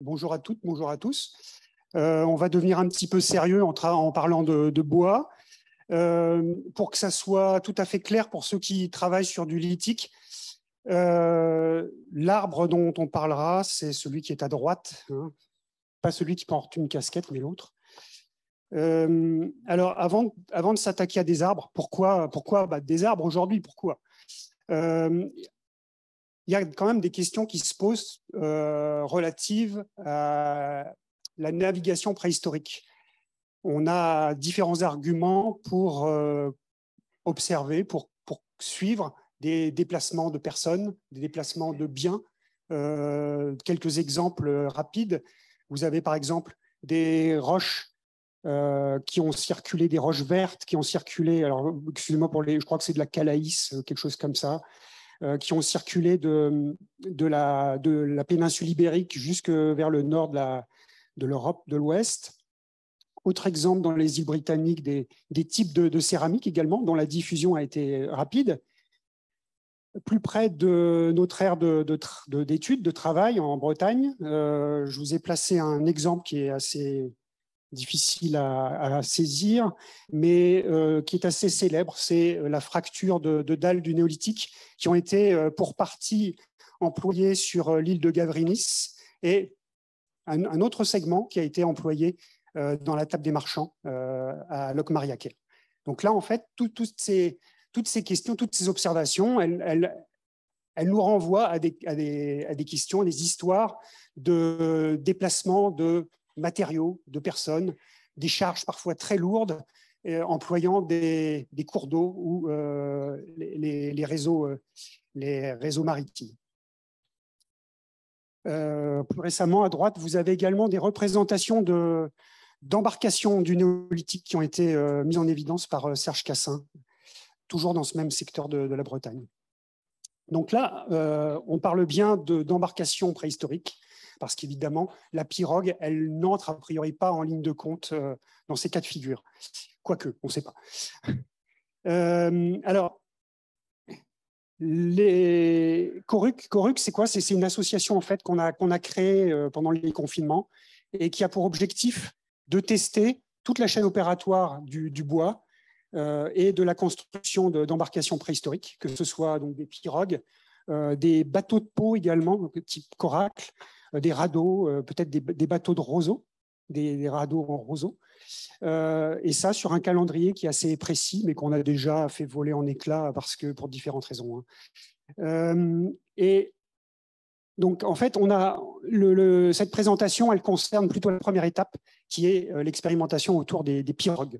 Bonjour à toutes, bonjour à tous. Euh, on va devenir un petit peu sérieux en, parlant de, bois. Euh, pour que ça soit tout à fait clair pour ceux qui travaillent sur du lithique, euh, l'arbre dont on parlera, c'est celui qui est à droite, hein. pas celui qui porte une casquette, mais l'autre. alors, avant, de s'attaquer à des arbres, pourquoi, pourquoi bah, des arbres aujourd'hui Pourquoi il y a quand même des questions qui se posent euh, relatives à la navigation préhistorique. On a différents arguments pour euh, observer, pour, pour, suivre des déplacements de personnes, des déplacements de biens. Euh, quelques exemples rapides. Vous avez par exemple des roches qui ont circulé, des roches vertes qui ont circulé. Alors, excusez-moi pour les, je crois que c'est de la calaïs, quelque chose comme ça. Euh, qui ont circulé de, de, la, de la péninsule ibérique jusque vers le nord de l'Europe de l'Ouest. Autre exemple dans les îles britanniques des, types de, céramique également, dont la diffusion a été rapide. Plus près de notre ère d'études, de, de, travail en Bretagne, euh, je vous ai placé un exemple qui est assez difficile à, saisir, mais euh, qui est assez célèbre. C'est euh, la fracture de, de, dalles du néolithique qui ont été euh, pour partie employées sur l'île de Gavrinis et un, autre segment qui a été employé dans la table des marchands à Locmariaquer. Donc là, en fait, toutes, ces, toutes ces questions, toutes ces observations, elles, elles, nous renvoient à des, à des, questions, des histoires de déplacement de matériaux, de personnes, des charges parfois très lourdes, euh, employant des, cours d'eau ou euh, euh, les, réseaux, maritimes. plus récemment, à droite, vous avez également des représentations d'embarcations du néolithique qui ont été mises en évidence par Serge Cassin, toujours dans ce même secteur de, la Bretagne. Donc là, on parle bien d'embarcations préhistoriques, parce qu'évidemment, la pirogue, elle n'entre a priori pas en ligne de compte euh, dans ces cas de figure. Quoique, on ne sait pas. Euh, alors, les... Coruc, c'est quoi C'est une association en fait qu'on a, créée euh, pendant les confinements et qui a pour objectif de tester toute la chaîne opératoire du, bois et de la construction d'embarcations préhistoriques, que ce soit donc des pirogues, des bateaux de peau également, type coracle, euh, des radeaux, euh, peut-être des, bateaux de roseaux, des, radeaux en roseaux. Euh, et ça sur un calendrier qui est assez précis, mais qu'on a déjà fait voler en éclats parce que pour différentes raisons. Hein. et donc, en fait, on a cette présentation, elle concerne plutôt la première étape, qui est l'expérimentation autour des pirogues.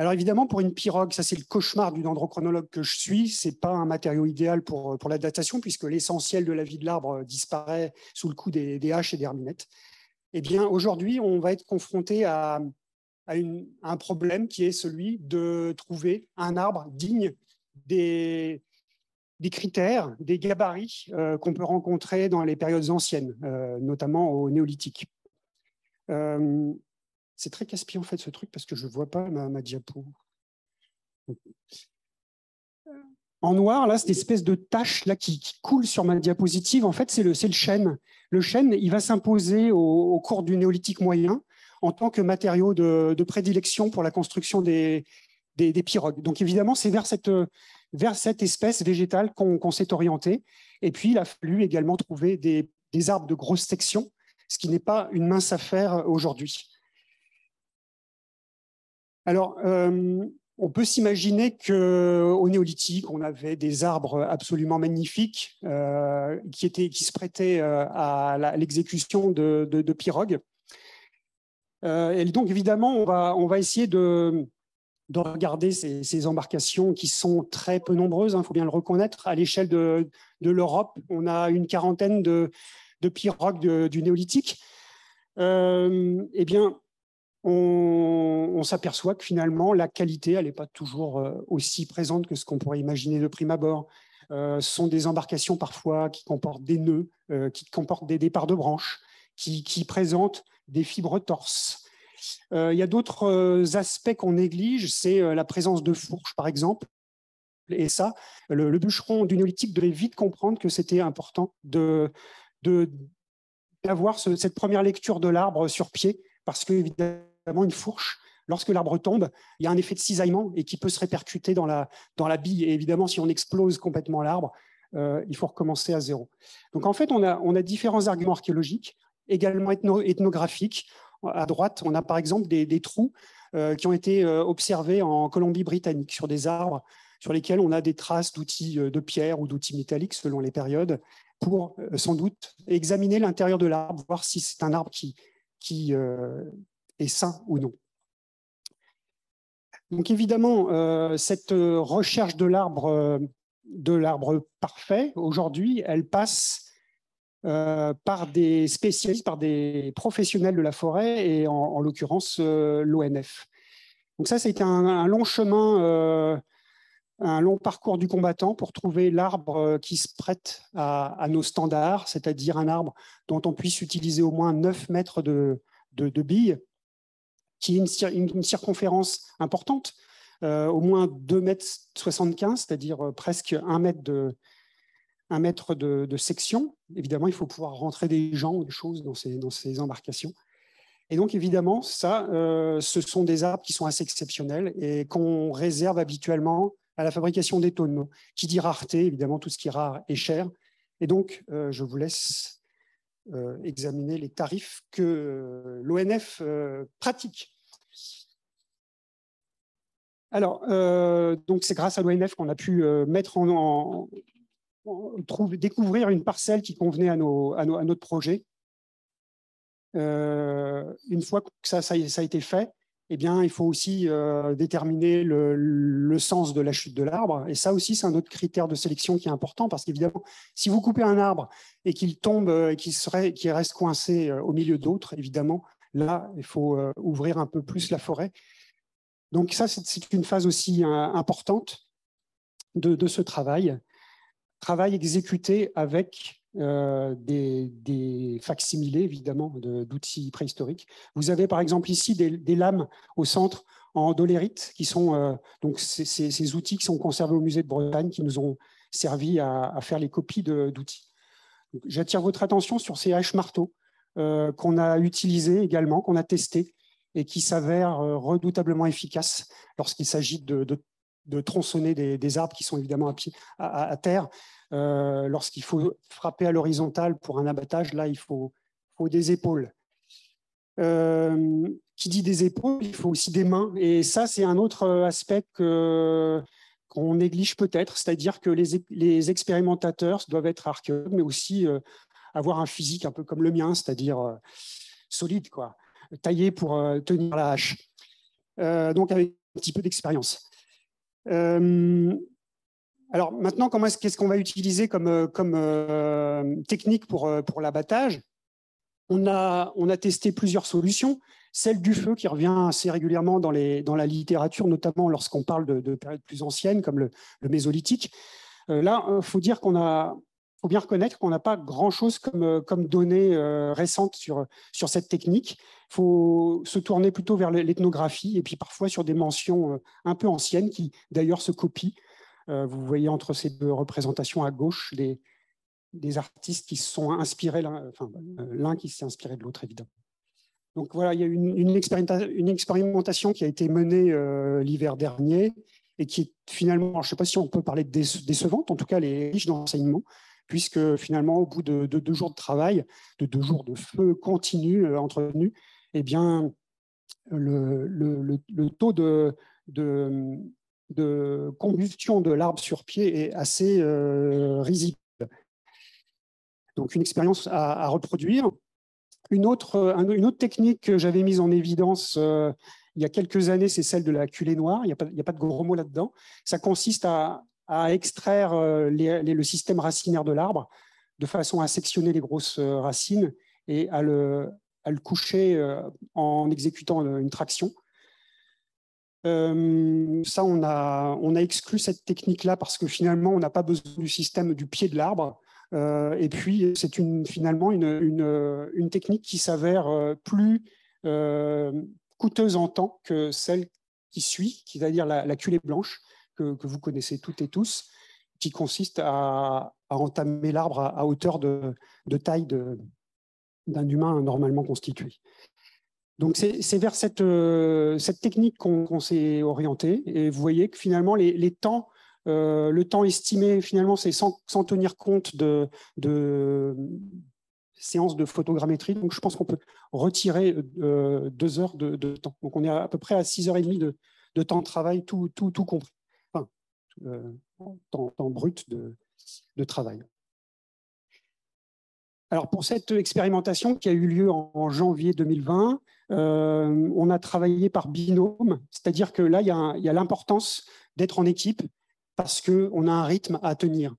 Alors évidemment, pour une pirogue, ça c'est le cauchemar du dendrochronologue que je suis, c'est pas un matériau idéal pour, euh, pour la datation puisque l'essentiel de la vie de l'arbre euh, disparaît sous le coup des, haches et des herminettes. Eh bien aujourd'hui, on va être confronté à, un problème qui est celui de trouver un arbre digne des, des critères, des gabarits euh, qu'on peut rencontrer dans les périodes anciennes, notamment au néolithique. C'est très casse en fait ce truc parce que je ne vois pas ma, diapo. Euh, en noir, là, cette espèce de tache là qui, coule sur ma diapositive, en fait, c'est le, le chêne. Le chêne, il va s'imposer au, cours du néolithique moyen en tant que matériau de, prédilection pour la construction des, pirogues. Donc évidemment, c'est vers cette, espèce végétale qu'on s'est orienté. Et puis, il a fallu également trouver des arbres de grosse section, ce qui n'est pas une mince affaire aujourd'hui. Alors, euh, on peut s'imaginer qu'au néolithique, on avait des arbres absolument magnifiques euh, qui, étaient, qui se prêtaient euh, à l'exécution de, pirogues. et donc, évidemment, on va, on va essayer de, regarder ces, embarcations qui sont très peu nombreuses, il hein, faut bien le reconnaître. À l'échelle de, l'Europe, on a une quarantaine de, pirogues du néolithique. eh bien, on, s'aperçoit que finalement, la qualité, elle n'est pas toujours euh, aussi présente que ce qu'on pourrait imaginer de prime abord. Euh, ce sont des embarcations parfois qui comportent des nœuds, euh, qui comportent des départs de branches, qui, présentent des fibres torses. il y a d'autres aspects qu'on néglige, c'est la présence de fourches, par exemple. Et ça, le, bûcheron du néolithique devait vite comprendre que c'était important de, d'avoir cette première lecture de l'arbre sur pied, parce que évidemment, notamment une fourche. Lorsque l'arbre tombe, il y a un effet de cisaillement et qui peut se répercuter dans la, dans la bille. évidemment, si on explose complètement l'arbre, euh, il faut recommencer à zéro. Donc en fait, on a, on a différents arguments archéologiques, également ethnographiques. À droite, on a par exemple des, des trous euh, qui ont été euh, observés en Colombie-Britannique sur des arbres sur lesquels on a des traces d'outils de pierre ou d'outils métalliques selon les périodes pour sans doute examiner l'intérieur de l'arbre, voir si c'est un arbre qui, qui, est sain ou non. Donc évidemment, euh, cette recherche de l'arbre euh, de l'arbre parfait, aujourd'hui, elle passe euh, par des spécialistes, par des professionnels de la forêt, et en, l'occurrence l'ONF. Donc ça, c'était un, un long chemin, un long parcours du combattant pour trouver l'arbre qui se prête à, nos standards, c'est-à-dire un arbre dont on puisse utiliser au moins 9 mètres de, de billes qui est une, circonférence importante, euh, au moins 2,75 mètres, c'est-à-dire euh, presque 1 mètre de, un mètre de, section. Évidemment, il faut pouvoir rentrer des gens ou des choses dans ces, dans ces embarcations. Et donc, évidemment, ça, euh, ce sont des arbres qui sont assez exceptionnels et qu'on réserve habituellement à la fabrication des tonneaux. Qui dit rareté, évidemment, tout ce qui est rare est cher. Et donc, je vous laisse euh, examiner les tarifs que euh, l'ONF euh, pratique. Alors, donc c'est grâce à l'ONF qu'on a pu mettre en, découvrir une parcelle qui convenait à, nos, notre projet. une fois que ça, ça, a été fait, eh bien, il faut aussi euh, déterminer le, sens de la chute de l'arbre. Et ça aussi, c'est un autre critère de sélection qui est important parce qu'évidemment, si vous coupez un arbre et qu'il tombe euh, et qu'il reste coincé euh, au milieu d'autres, évidemment, là, il faut ouvrir un peu plus la forêt. Donc ça, c'est une phase aussi importante de, ce travail. Travail exécuté avec euh, des, facsimilés, évidemment, d'outils préhistoriques. Vous avez par exemple ici des, lames au centre en dolérite, qui sont euh, donc ces, outils qui sont conservés au musée de Bretagne, qui nous ont servi à, faire les copies d'outils. J'attire votre attention sur ces haches marteaux euh, qu'on a utilisés également, qu'on a testés et qui s'avèrent redoutablement efficaces lorsqu'il s'agit de, tronçonner des, arbres qui sont évidemment à, pied, à terre euh, lorsqu'il faut frapper à l'horizontale pour un abattage, là, il faut, faut des épaules. Euh, qui dit des épaules, il faut aussi des mains. Et ça, c'est un autre euh, aspect qu'on néglige peut-être, c'est-à-dire que les, expérimentateurs doivent être archéologues, mais aussi avoir un physique un peu comme le mien, c'est-à-dire solide, quoi, taillé pour tenir la hache. donc avec un petit peu d'expérience. Euh, alors maintenant, comment est qu'est-ce qu'on va utiliser comme, euh, euh, technique pour, euh, l'abattage on a, on a testé plusieurs solutions. Celle du feu qui revient assez régulièrement dans, les, dans la littérature, notamment lorsqu'on parle de, périodes plus anciennes comme le, Mésolithique. là, il faut dire qu'on a, faut bien reconnaître qu'on n'a pas grand-chose comme, comme données récentes sur, sur cette technique. Il faut se tourner plutôt vers l'ethnographie et puis parfois sur des mentions un peu anciennes qui d'ailleurs se copient euh, vous voyez entre ces deux représentations à gauche des, des artistes qui se sont inspirés, l'un euh, qui s'est inspiré de l'autre, évidemment. Donc voilà, il y a une, une, expérimentation qui a été menée euh, l'hiver dernier et qui est finalement, je ne sais pas si on peut parler de décevante, en tout cas les riches d'enseignement, puisque finalement, au bout de, deux jours de travail, de deux jours de feu continu entretenu, eh bien, le, taux de, de de combustion de l'arbre sur pied est assez euh, risible. Donc une expérience à, reproduire. Une autre, technique que j'avais mise en évidence euh, il y a quelques années, c'est celle de la culée noire. Il n'y a, pas de gros mots là-dedans. Ça consiste à, extraire euh, le système racinaire de l'arbre de façon à sectionner les grosses racines et à le coucher en exécutant une traction. Euh, ça, on a, exclu cette technique-là parce que finalement, on n'a pas besoin du système du pied de l'arbre. Euh, et puis, c'est finalement une, technique qui s'avère euh, plus coûteuse en temps que celle qui suit, c'est-à-dire la, culée blanche que, vous connaissez toutes et tous, qui consiste à, entamer l'arbre à, hauteur de, taille d'un humain normalement constitué. Donc c'est vers cette, euh, technique qu'on s'est orienté et vous voyez que finalement euh, le temps estimé finalement c'est sans, tenir compte de, séances de photogrammétrie. Donc je pense qu'on peut retirer euh, deux heures de, temps. Donc on est à, peu près à six heures et demie de temps de travail tout, compris. Enfin, temps, temps, brut de travail. Alors pour cette expérimentation qui a eu lieu en, janvier 2020, euh, on a travaillé par binôme, c'est-à-dire que là, il y a l'importance d'être en équipe parce qu'on a un rythme à tenir.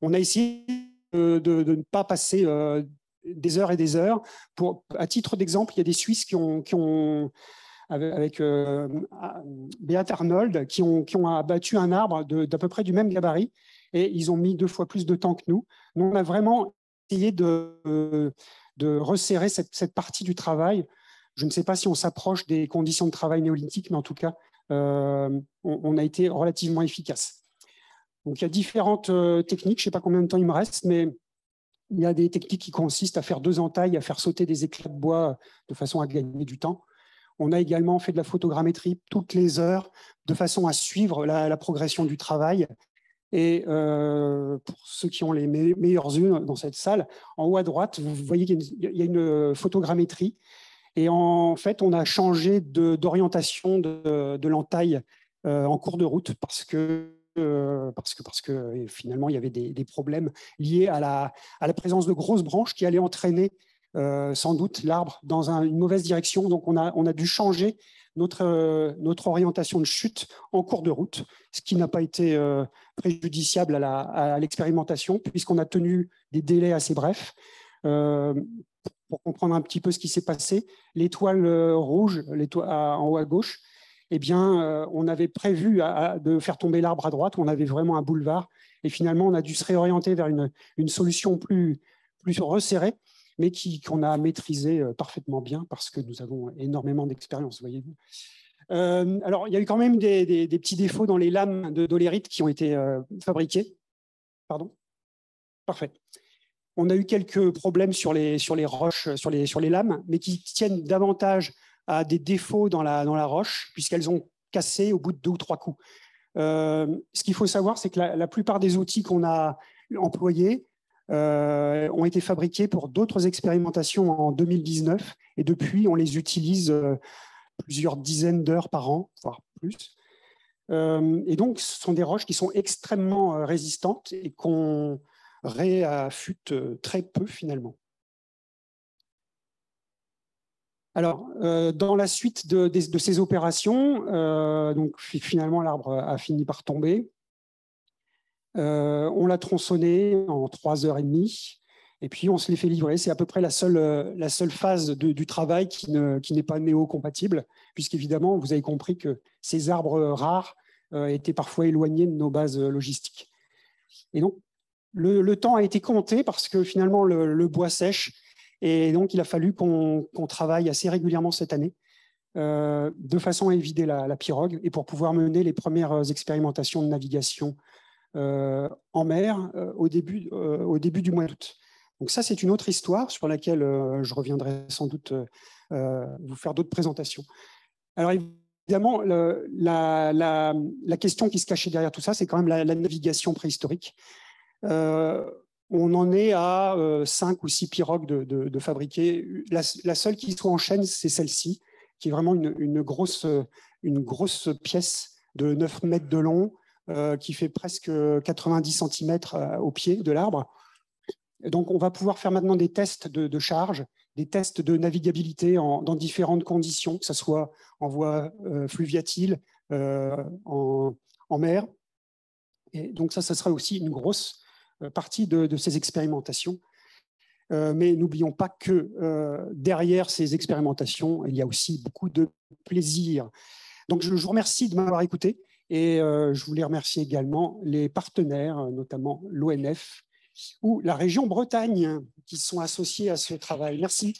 On a essayé de, ne pas passer euh, des heures et des heures. Pour, à titre d'exemple, il y a des Suisses qui ont, avec, euh, Beat Arnold, qui ont, abattu un arbre d'à peu près du même gabarit, et ils ont mis deux fois plus de temps que nous. Nous, on a vraiment essayé de, resserrer cette, cette, partie du travail je ne sais pas si on s'approche des conditions de travail néolithiques, mais en tout cas, euh, on, a été relativement efficace. Donc il y a différentes euh, techniques, je ne sais pas combien de temps il me reste, mais il y a des techniques qui consistent à faire deux entailles, à faire sauter des éclats de bois euh, de façon à gagner du temps. On a également fait de la photogrammétrie toutes les heures de façon à suivre la, progression du travail. Et pour ceux qui ont les meilleures unes dans cette salle, en haut à droite, vous voyez qu'il y, a une photogrammétrie et en fait, on a changé d'orientation de, l'entaille euh, en cours de route parce que euh, parce que, parce que euh, finalement, il y avait des, problèmes liés à la, la, présence de grosses branches qui allaient entraîner sans doute l'arbre dans une mauvaise direction. Donc, on a, on a dû changer notre, notre, orientation de chute en cours de route, ce qui n'a pas été préjudiciable à l'expérimentation, puisqu'on a tenu des délais assez brefs pour comprendre un petit peu ce qui s'est passé, l'étoile euh, rouge en haut à gauche, eh bien, euh, on avait prévu de faire tomber l'arbre à droite, on avait vraiment un boulevard, et finalement, on a dû se réorienter vers une, solution plus, resserrée, mais qu'on a maîtrisée euh, parfaitement bien parce que nous avons énormément d'expérience, voyez-vous. alors, il y a eu quand même des, petits défauts dans les lames de dolérite qui ont été fabriquées. Pardon Parfait. On a eu quelques problèmes sur les, sur les roches, sur les, sur les lames, mais qui tiennent davantage à des défauts dans la, dans la roche, puisqu'elles ont cassé au bout de deux ou trois coups. Euh, ce qu'il faut savoir, c'est que la, plupart des outils qu'on a employés euh, ont été fabriqués pour d'autres expérimentations en 2019, et depuis, on les utilise euh, plusieurs dizaines d'heures par an, voire plus. et donc, ce sont des roches qui sont extrêmement résistantes et qu'on réaffûte euh, très peu finalement. Alors, euh, dans la suite de, ces opérations, euh, donc, finalement l'arbre a fini par tomber. on l'a tronçonné en trois heures et demie, et puis on se les fait livrer. C'est à peu près la seule, phase du travail qui, n'est pas néo-compatible, évidemment vous avez compris que ces arbres rares étaient parfois éloignés de nos bases logistiques. Et donc, le, temps a été compté parce que finalement le, bois sèche et donc il a fallu qu'on travaille assez régulièrement cette année euh, de façon à éviter la, pirogue et pour pouvoir mener les premières expérimentations de navigation euh, en mer euh, au, début, du mois d'août. Donc ça c'est une autre histoire sur laquelle je reviendrai sans doute vous faire d'autres présentations. Alors évidemment la, question qui se cachait derrière tout ça c'est quand même la, navigation préhistorique. Euh, on en est à 5 euh, ou 6 pirogues de, fabriquer. La, seule qui soit en chaîne, c'est celle-ci, qui est vraiment une, grosse, une grosse pièce de 9 mètres de long, euh, qui fait presque 90 cm au pied de l'arbre. Donc on va pouvoir faire maintenant des tests de, charge, des tests de navigabilité dans différentes conditions, que ce soit en voie fluviatile, en, en, mer. Et donc ça, ça sera aussi une grosse euh, partie de, ces expérimentations. Euh, mais n'oublions pas que euh, derrière ces expérimentations, il y a aussi beaucoup de plaisir. Donc je, vous remercie de m'avoir écouté et je voulais remercier également les partenaires, notamment l'ONF ou la région Bretagne, qui sont associés à ce travail. Merci.